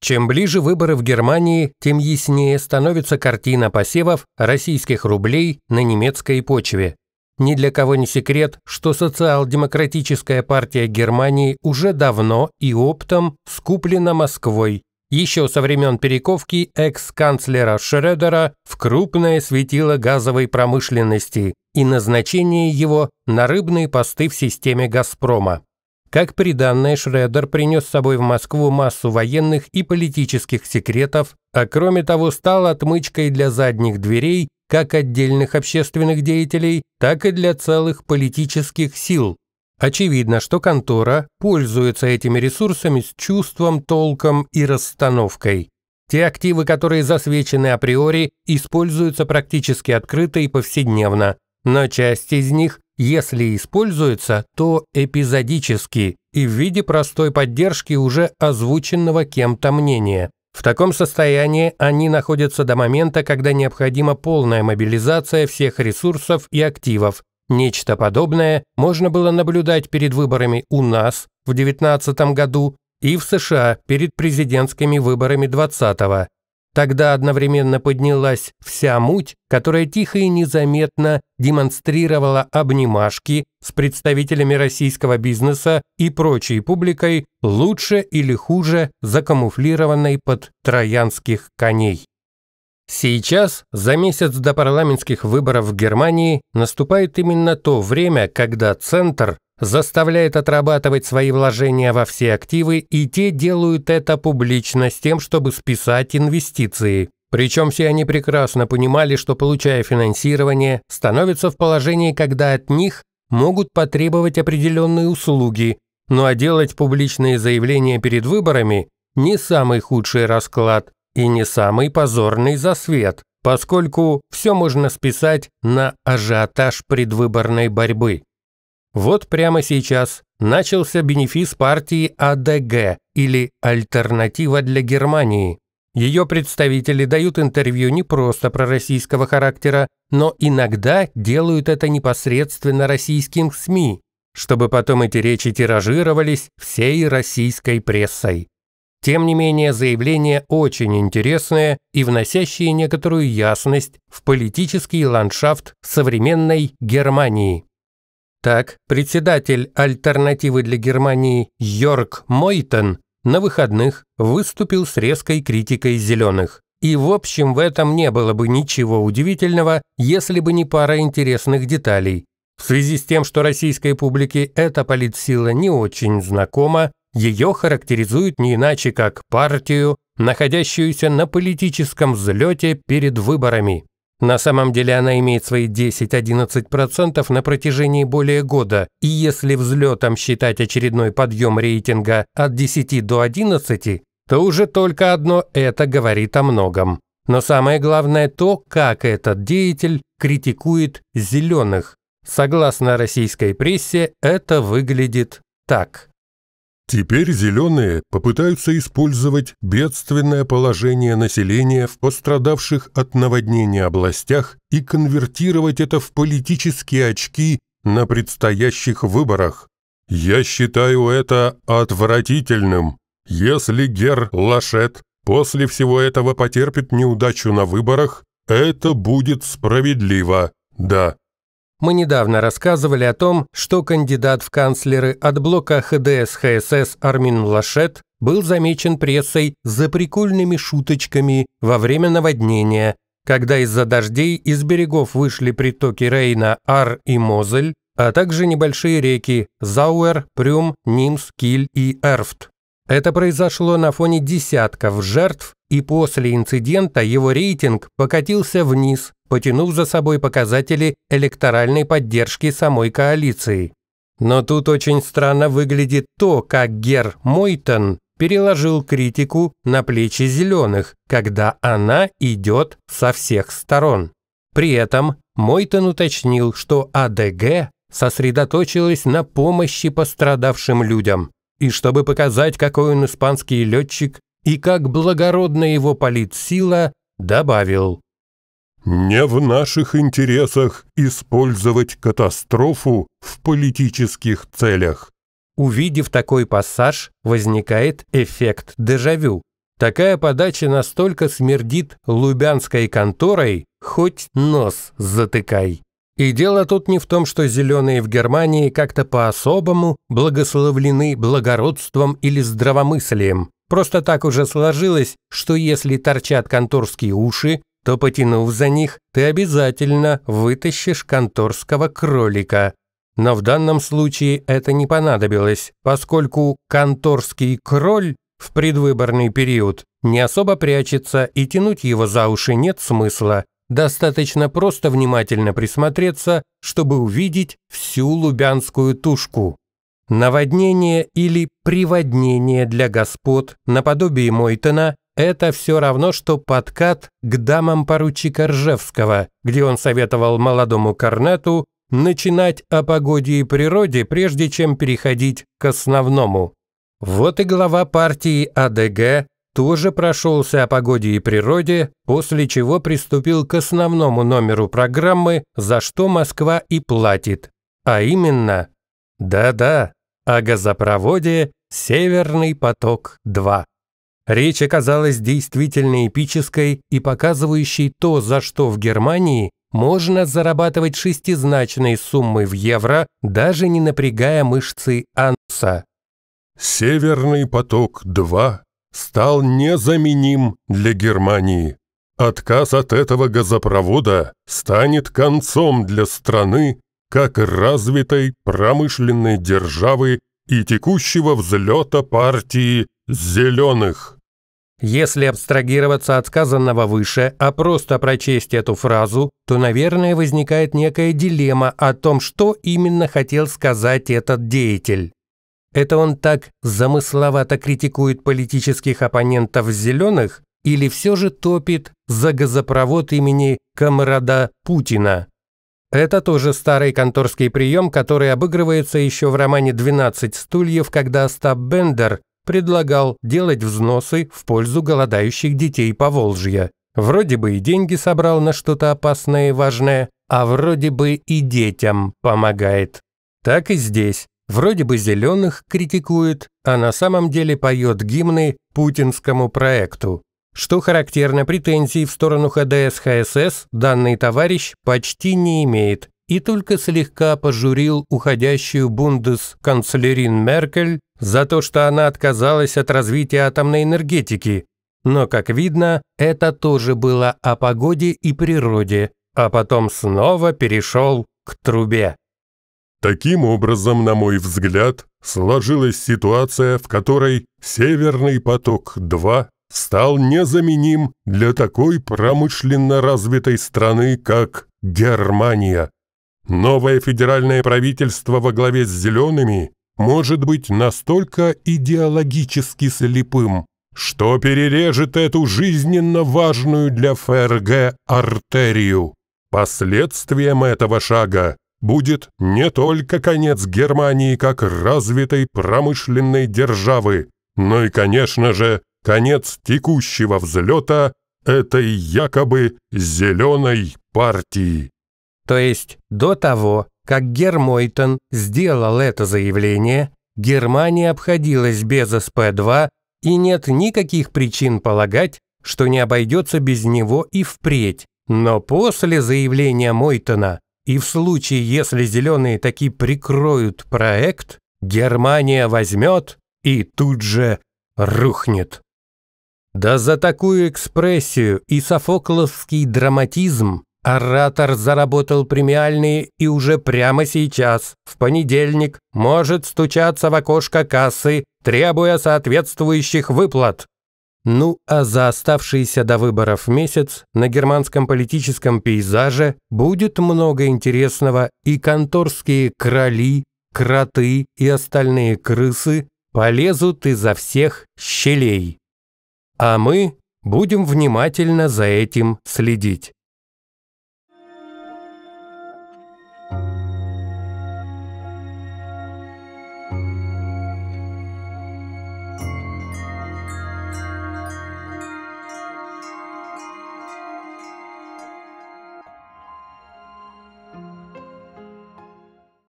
Чем ближе выборы в Германии, тем яснее становится картина посевов российских рублей на немецкой почве. Ни для кого не секрет, что социал-демократическая партия Германии уже давно и оптом скуплена Москвой, еще со времен перековки экс-канцлера Шредера в крупное светило газовой промышленности и назначение его на рыбные посты в системе «Газпрома». Как приданное, Шредер принес с собой в Москву массу военных и политических секретов, а кроме того стал отмычкой для задних дверей как отдельных общественных деятелей, так и для целых политических сил. Очевидно, что контора пользуется этими ресурсами с чувством, толком и расстановкой. Те активы, которые засвечены априори, используются практически открыто и повседневно, но часть из них если используется, то эпизодически и в виде простой поддержки уже озвученного кем-то мнения. В таком состоянии они находятся до момента, когда необходима полная мобилизация всех ресурсов и активов. Нечто подобное можно было наблюдать перед выборами у нас в 2019 году и в США перед президентскими выборами 2020 года. Тогда одновременно поднялась вся муть, которая тихо и незаметно демонстрировала обнимашки с представителями российского бизнеса и прочей публикой, лучше или хуже закамуфлированной под троянских коней. Сейчас, за месяц до парламентских выборов в Германии, наступает именно то время, когда Центр заставляет отрабатывать свои вложения во все активы, и те делают это публично с тем, чтобы списать инвестиции. Причем все они прекрасно понимали, что, получая финансирование, становятся в положении, когда от них могут потребовать определенные услуги, ну а делать публичные заявления перед выборами – не самый худший расклад и не самый позорный засвет, поскольку все можно списать на ажиотаж предвыборной борьбы. Вот прямо сейчас начался бенефис партии АДГ или «Альтернатива для Германии». Ее представители дают интервью не просто про российского характера, но иногда делают это непосредственно российским СМИ, чтобы потом эти речи тиражировались всей российской прессой. Тем не менее, заявление очень интересное и вносящее некоторую ясность в политический ландшафт современной Германии. Так, председатель альтернативы для Германии Йорк Мойтен на выходных выступил с резкой критикой «зеленых». И в общем в этом не было бы ничего удивительного, если бы не пара интересных деталей. В связи с тем, что российской публике эта политсила не очень знакома, ее характеризуют не иначе как партию, находящуюся на политическом взлете перед выборами. На самом деле она имеет свои 10-11% на протяжении более года, и если взлетом считать очередной подъем рейтинга от 10 до 11, то уже только одно это говорит о многом. Но самое главное то, как этот деятель критикует «зеленых». Согласно российской прессе, это выглядит так. Теперь зеленые попытаются использовать бедственное положение населения в пострадавших от наводнения областях и конвертировать это в политические очки на предстоящих выборах. Я считаю это отвратительным. Если Гер Лашет после всего этого потерпит неудачу на выборах, это будет справедливо, да. Мы недавно рассказывали о том, что кандидат в канцлеры от блока ХДС-ХСС Армин Лашет был замечен прессой за прикольными шуточками во время наводнения, когда из-за дождей из берегов вышли притоки Рейна Ар и Мозель, а также небольшие реки Зауэр, Прюм, Нимс, Киль и Эрфт. Это произошло на фоне десятков жертв, и после инцидента его рейтинг покатился вниз потянув за собой показатели электоральной поддержки самой коалиции. Но тут очень странно выглядит то, как Гер Мойтон переложил критику на плечи зеленых, когда она идет со всех сторон. При этом Мойтон уточнил, что АДГ сосредоточилась на помощи пострадавшим людям. И чтобы показать, какой он испанский летчик и как благородна его политсила, добавил не в наших интересах использовать катастрофу в политических целях. Увидев такой пассаж, возникает эффект дежавю. Такая подача настолько смердит лубянской конторой, хоть нос затыкай. И дело тут не в том, что зеленые в Германии как-то по-особому благословлены благородством или здравомыслием. Просто так уже сложилось, что если торчат конторские уши, то, потянув за них, ты обязательно вытащишь конторского кролика. Но в данном случае это не понадобилось, поскольку конторский кроль в предвыборный период не особо прячется и тянуть его за уши нет смысла. Достаточно просто внимательно присмотреться, чтобы увидеть всю лубянскую тушку. Наводнение или приводнение для господ, наподобие Мойтона, это все равно, что подкат к дамам поручика Ржевского, где он советовал молодому корнету начинать о погоде и природе, прежде чем переходить к основному. Вот и глава партии АДГ тоже прошелся о погоде и природе, после чего приступил к основному номеру программы, за что Москва и платит. А именно, да-да, о газопроводе «Северный поток-2». Речь оказалась действительно эпической и показывающей то, за что в Германии можно зарабатывать шестизначные суммы в евро, даже не напрягая мышцы ануса. «Северный поток-2» стал незаменим для Германии. Отказ от этого газопровода станет концом для страны как развитой промышленной державы и текущего взлета партии «зеленых». Если абстрагироваться от сказанного выше, а просто прочесть эту фразу, то, наверное, возникает некая дилемма о том, что именно хотел сказать этот деятель. Это он так замысловато критикует политических оппонентов «зеленых» или все же топит за газопровод имени Камрада Путина? Это тоже старый конторский прием, который обыгрывается еще в романе «12 стульев», когда Остап Бендер предлагал делать взносы в пользу голодающих детей по Поволжья. Вроде бы и деньги собрал на что-то опасное и важное, а вроде бы и детям помогает. Так и здесь. Вроде бы зеленых критикует, а на самом деле поет гимны путинскому проекту. Что характерно, претензий в сторону ХДС ХСС данный товарищ почти не имеет и только слегка пожурил уходящую бундесканцлерин Меркель за то, что она отказалась от развития атомной энергетики. Но, как видно, это тоже было о погоде и природе, а потом снова перешел к трубе. Таким образом, на мой взгляд, сложилась ситуация, в которой «Северный поток-2» стал незаменим для такой промышленно развитой страны, как Германия. Новое федеральное правительство во главе с «Зелеными» может быть настолько идеологически слепым, что перережет эту жизненно важную для ФРГ артерию. Последствием этого шага будет не только конец Германии как развитой промышленной державы, но и, конечно же, конец текущего взлета этой якобы «зеленой партии». То есть до того, как Гермойтон сделал это заявление, Германия обходилась без СП-2 и нет никаких причин полагать, что не обойдется без него и впредь. Но после заявления Мойтона и в случае, если зеленые таки прикроют проект, Германия возьмет и тут же рухнет. Да за такую экспрессию и софокловский драматизм Оратор заработал премиальные и уже прямо сейчас, в понедельник, может стучаться в окошко кассы, требуя соответствующих выплат. Ну а за оставшийся до выборов месяц на германском политическом пейзаже будет много интересного, и конторские кроли, кроты и остальные крысы полезут изо всех щелей. А мы будем внимательно за этим следить.